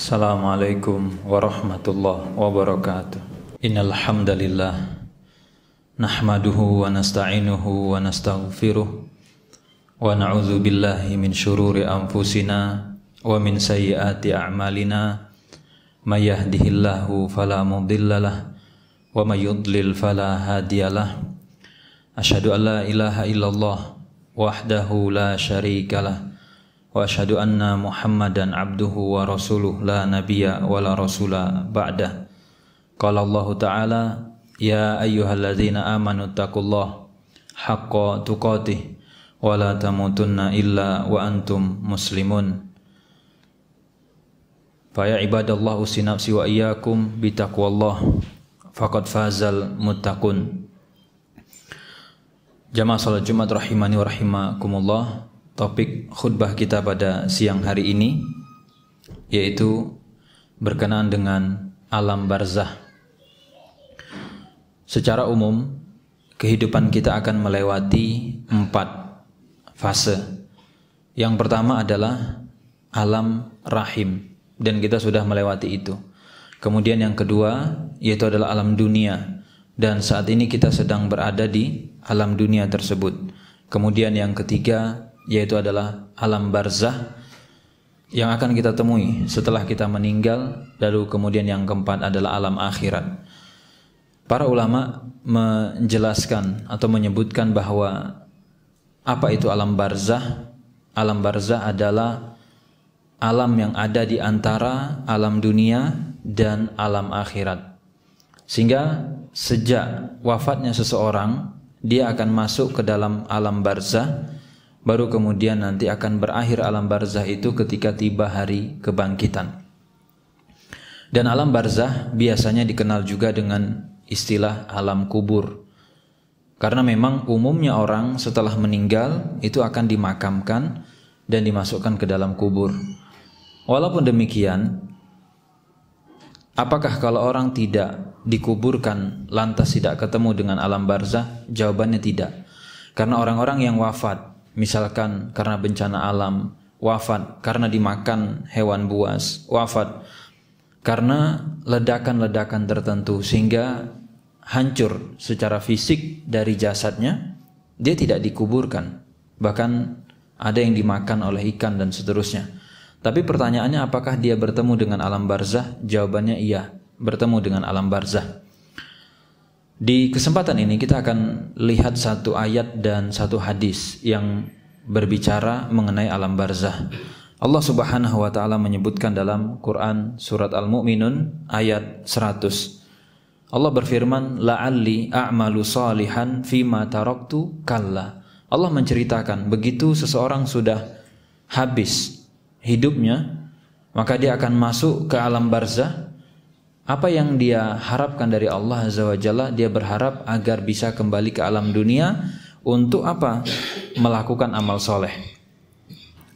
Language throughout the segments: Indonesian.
Assalamualaikum warahmatullah wabarakatuh. Innal hamdalillah nahmaduhu wa nasta'inuhu wa nastaghfiruh wa na'udzu billahi min shururi anfusina wa min sayyiati a'malina may yahdihillahu fala wa may yudlil fala hadiyalah asyhadu ilaha illallah wahdahu la syarikalah وأشهد أن محمدا عبده ورسوله لا نبي ولا رسول بعده قال الله تعالى يا أيها الذين آمنوا اتقوا الله حق تقاته ولا تموتن إلا وأنتم مسلمون فيا عباد الله اوصي وإياكم بتقوى الله فقد فاز المتقون جماعة صلاة الجمعة رحمني ورحمكم الله topik khutbah kita pada siang hari ini yaitu berkenaan dengan alam barzah. Secara umum, kehidupan kita akan melewati empat fase. Yang pertama adalah alam rahim dan kita sudah melewati itu. Kemudian yang kedua yaitu adalah alam dunia dan saat ini kita sedang berada di alam dunia tersebut. Kemudian yang ketiga yaitu adalah alam barzah yang akan kita temui setelah kita meninggal lalu kemudian yang keempat adalah alam akhirat. Para ulama menjelaskan atau menyebutkan bahwa apa itu alam barzah? Alam barzah adalah alam yang ada di antara alam dunia dan alam akhirat. Sehingga sejak wafatnya seseorang dia akan masuk ke dalam alam barzah Baru kemudian nanti akan berakhir alam barzah itu ketika tiba hari kebangkitan. Dan alam barzah biasanya dikenal juga dengan istilah alam kubur. Karena memang umumnya orang setelah meninggal itu akan dimakamkan dan dimasukkan ke dalam kubur. Walaupun demikian, apakah kalau orang tidak dikuburkan lantas tidak ketemu dengan alam barzah? Jawabannya tidak. Karena orang-orang yang wafat misalkan karena bencana alam, wafat karena dimakan hewan buas, wafat karena ledakan-ledakan tertentu sehingga hancur secara fisik dari jasadnya, dia tidak dikuburkan. Bahkan ada yang dimakan oleh ikan dan seterusnya. Tapi pertanyaannya apakah dia bertemu dengan alam barzah? Jawabannya iya, bertemu dengan alam barzah. Di kesempatan ini kita akan lihat satu ayat dan satu hadis yang berbicara mengenai alam barzah. Allah Subhanahu wa taala menyebutkan dalam Quran surat Al-Mu'minun ayat 100. Allah berfirman, "La'alli a'malu salihan fima taraktu kalla." Allah menceritakan begitu seseorang sudah habis hidupnya, maka dia akan masuk ke alam barzah apa yang dia harapkan dari Allah Azza wa Jalla dia berharap agar bisa kembali ke alam dunia untuk apa melakukan amal soleh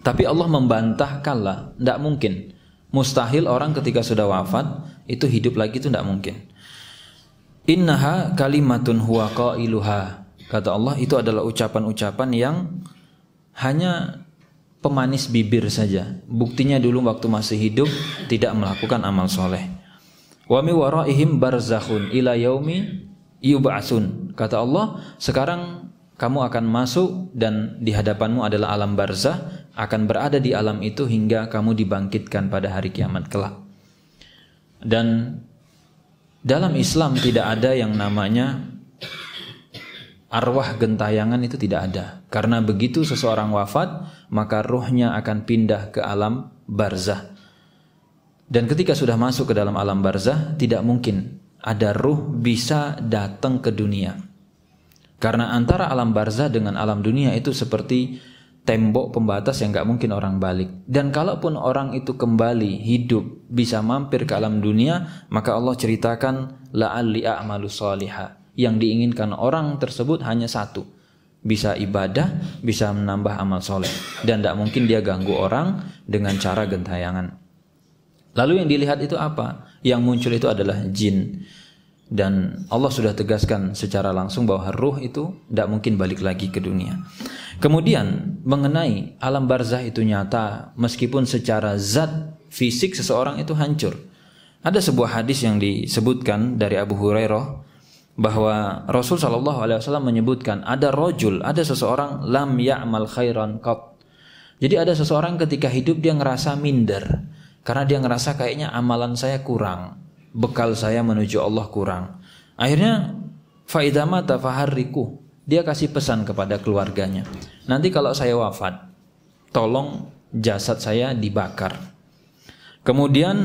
tapi Allah membantah kala tidak mungkin mustahil orang ketika sudah wafat itu hidup lagi itu tidak mungkin innaha kalimatun huwa qailuha kata Allah itu adalah ucapan-ucapan yang hanya pemanis bibir saja buktinya dulu waktu masih hidup tidak melakukan amal soleh Wa mi waraihim barzakhun ila yaumi yub'atsun. Kata Allah, sekarang kamu akan masuk dan di hadapanmu adalah alam barzah, akan berada di alam itu hingga kamu dibangkitkan pada hari kiamat kelak. Dan dalam Islam tidak ada yang namanya arwah gentayangan itu tidak ada. Karena begitu seseorang wafat, maka ruhnya akan pindah ke alam barzah dan ketika sudah masuk ke dalam alam barzah, tidak mungkin ada ruh bisa datang ke dunia. Karena antara alam barzah dengan alam dunia itu seperti tembok pembatas yang gak mungkin orang balik. Dan kalaupun orang itu kembali hidup bisa mampir ke alam dunia, maka Allah ceritakan la'alli a'malu salihah. Yang diinginkan orang tersebut hanya satu, bisa ibadah, bisa menambah amal soleh, dan tidak mungkin dia ganggu orang dengan cara gentayangan. Lalu yang dilihat itu apa? Yang muncul itu adalah jin. Dan Allah sudah tegaskan secara langsung bahwa ruh itu tidak mungkin balik lagi ke dunia. Kemudian mengenai alam barzah itu nyata meskipun secara zat fisik seseorang itu hancur. Ada sebuah hadis yang disebutkan dari Abu Hurairah bahwa Rasul Shallallahu Alaihi Wasallam menyebutkan ada rojul, ada seseorang lam ya'mal khairan qat. Jadi ada seseorang ketika hidup dia ngerasa minder. Karena dia ngerasa kayaknya amalan saya kurang, bekal saya menuju Allah kurang. Akhirnya faidama tafahariku, Dia kasih pesan kepada keluarganya. Nanti kalau saya wafat, tolong jasad saya dibakar. Kemudian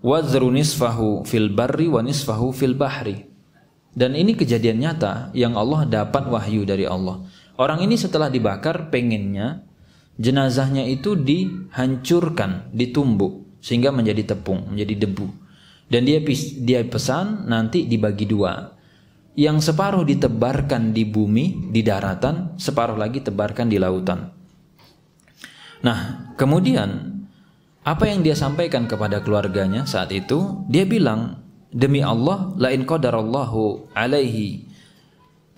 wazru nisfahu fil barri wa nisfahu fil bahri. Dan ini kejadian nyata yang Allah dapat wahyu dari Allah. Orang ini setelah dibakar pengennya jenazahnya itu dihancurkan, ditumbuk sehingga menjadi tepung, menjadi debu. Dan dia dia pesan nanti dibagi dua. Yang separuh ditebarkan di bumi, di daratan, separuh lagi tebarkan di lautan. Nah, kemudian apa yang dia sampaikan kepada keluarganya saat itu, dia bilang, "Demi Allah, lain qadarallahu alaihi."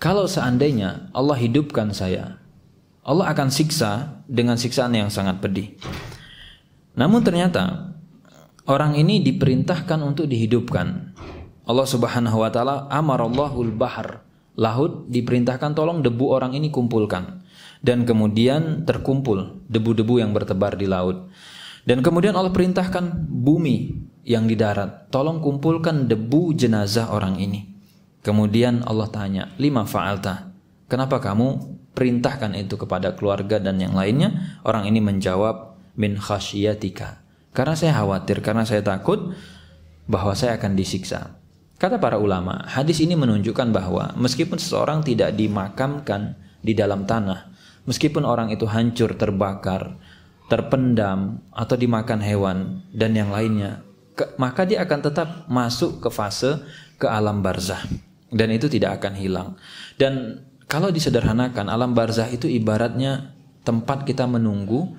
Kalau seandainya Allah hidupkan saya, Allah akan siksa dengan siksaan yang sangat pedih. Namun ternyata orang ini diperintahkan untuk dihidupkan. Allah Subhanahu wa taala amarallahul bahar. Laut diperintahkan tolong debu orang ini kumpulkan dan kemudian terkumpul debu-debu yang bertebar di laut. Dan kemudian Allah perintahkan bumi yang di darat, tolong kumpulkan debu jenazah orang ini. Kemudian Allah tanya, lima fa'alta, kenapa kamu perintahkan itu kepada keluarga dan yang lainnya? Orang ini menjawab, min khasyiatika, karena saya khawatir, karena saya takut bahwa saya akan disiksa. Kata para ulama, hadis ini menunjukkan bahwa meskipun seseorang tidak dimakamkan di dalam tanah, meskipun orang itu hancur, terbakar, terpendam, atau dimakan hewan dan yang lainnya, ke, maka dia akan tetap masuk ke fase ke alam barzah dan itu tidak akan hilang. Dan kalau disederhanakan, alam barzah itu ibaratnya tempat kita menunggu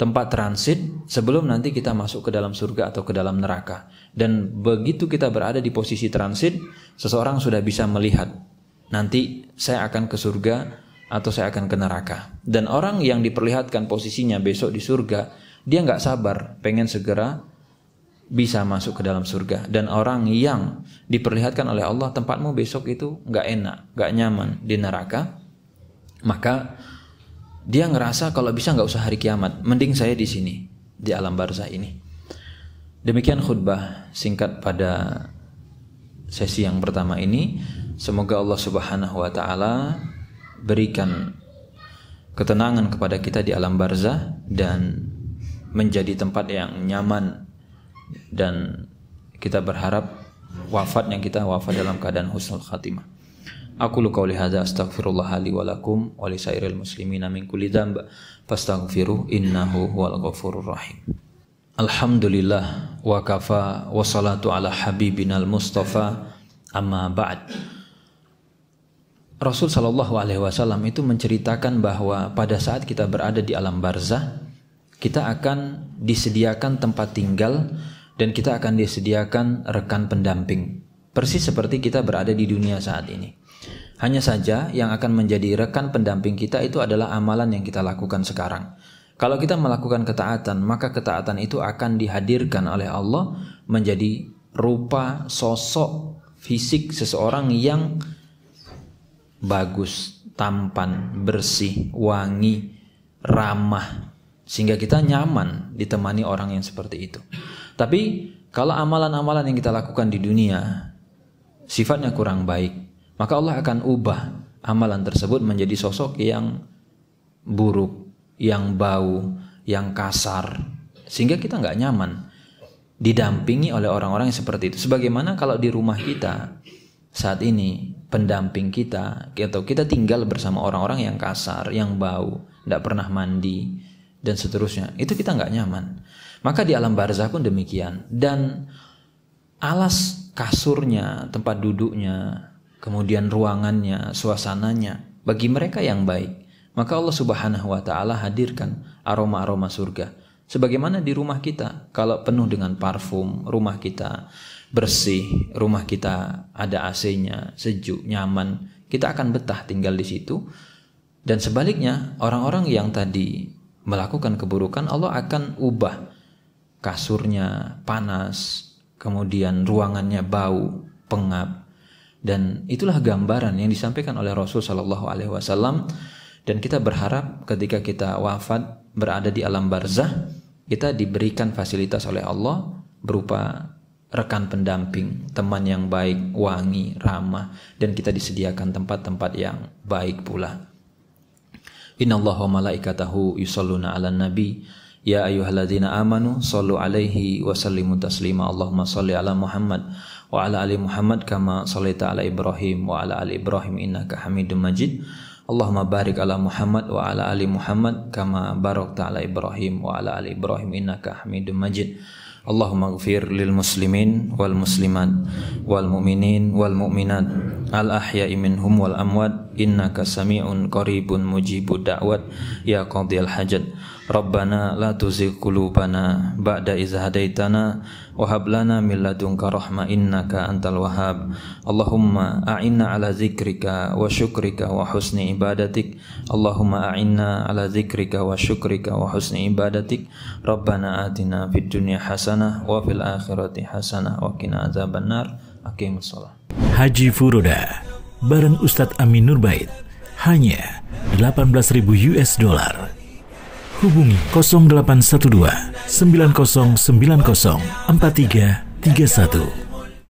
tempat transit sebelum nanti kita masuk ke dalam surga atau ke dalam neraka. Dan begitu kita berada di posisi transit, seseorang sudah bisa melihat nanti saya akan ke surga atau saya akan ke neraka. Dan orang yang diperlihatkan posisinya besok di surga, dia nggak sabar, pengen segera bisa masuk ke dalam surga. Dan orang yang diperlihatkan oleh Allah tempatmu besok itu nggak enak, nggak nyaman di neraka, maka dia ngerasa kalau bisa nggak usah hari kiamat, mending saya di sini di alam barzah ini. Demikian khutbah singkat pada sesi yang pertama ini. Semoga Allah Subhanahu wa taala berikan ketenangan kepada kita di alam barzah dan menjadi tempat yang nyaman dan kita berharap wafat yang kita wafat dalam keadaan husnul khatimah. Aku luka oleh hadza astaghfirullah li walakum wa li sairil muslimina min kulli dzamb fastaghfiru innahu huwal ghafurur rahim. Alhamdulillah wa kafa wa salatu ala al mustafa amma ba'd. Rasul sallallahu Alaihi Wasallam itu menceritakan bahwa pada saat kita berada di alam barzah, kita akan disediakan tempat tinggal dan kita akan disediakan rekan pendamping. Persis seperti kita berada di dunia saat ini. Hanya saja yang akan menjadi rekan pendamping kita itu adalah amalan yang kita lakukan sekarang. Kalau kita melakukan ketaatan, maka ketaatan itu akan dihadirkan oleh Allah menjadi rupa sosok fisik seseorang yang bagus, tampan, bersih, wangi, ramah, sehingga kita nyaman ditemani orang yang seperti itu. Tapi kalau amalan-amalan yang kita lakukan di dunia sifatnya kurang baik, maka Allah akan ubah amalan tersebut menjadi sosok yang buruk, yang bau, yang kasar, sehingga kita nggak nyaman didampingi oleh orang-orang yang seperti itu. Sebagaimana kalau di rumah kita saat ini pendamping kita atau kita tinggal bersama orang-orang yang kasar, yang bau, nggak pernah mandi dan seterusnya, itu kita nggak nyaman. Maka di alam barzah pun demikian dan alas kasurnya, tempat duduknya, kemudian ruangannya, suasananya bagi mereka yang baik, maka Allah Subhanahu wa taala hadirkan aroma-aroma surga. Sebagaimana di rumah kita, kalau penuh dengan parfum, rumah kita bersih, rumah kita ada AC-nya, sejuk, nyaman, kita akan betah tinggal di situ. Dan sebaliknya, orang-orang yang tadi melakukan keburukan, Allah akan ubah kasurnya panas, kemudian ruangannya bau, pengap, dan itulah gambaran yang disampaikan oleh Rasul Shallallahu Alaihi Wasallam. Dan kita berharap ketika kita wafat berada di alam barzah, kita diberikan fasilitas oleh Allah berupa rekan pendamping, teman yang baik, wangi, ramah, dan kita disediakan tempat-tempat yang baik pula. Inna wa malaikatahu yusalluna ala nabi Ya ayuhaladzina amanu sallu alaihi wa sallimu taslima Allahumma salli ala Muhammad wa ala ali Muhammad kama salaita ala Ibrahim wa ala ali Ibrahim innaka Hamidum Majid. Allahumma barik ala Muhammad wa ala ali Muhammad kama barakta ala Ibrahim wa ala ali Ibrahim innaka Hamidum Majid. Allahumma ighfir lil muslimin wal muslimat wal mu'minin wal mu'minat al-ahya'i minhum wal amwat innaka sami'un qaribun mujibud da'wat ya qadhil hajat rabbana la tuzigh qulubana ba'da idh hadaitana wa hab lana min ladunka rahma innaka antal wahhab allahumma a'inna ala dzikrika wa syukrika wa husni ibadatik allahumma a'inna ala dzikrika wa syukrika wa husni ibadatik rabbana atina fid dunya hasanah wa fil akhirati hasanah wa qina adzabannar aqimus shalah Haji Furoda bareng Ustadz Amin Nurbaid hanya 18.000 US dollar. Hubungi 0812 9090 4331.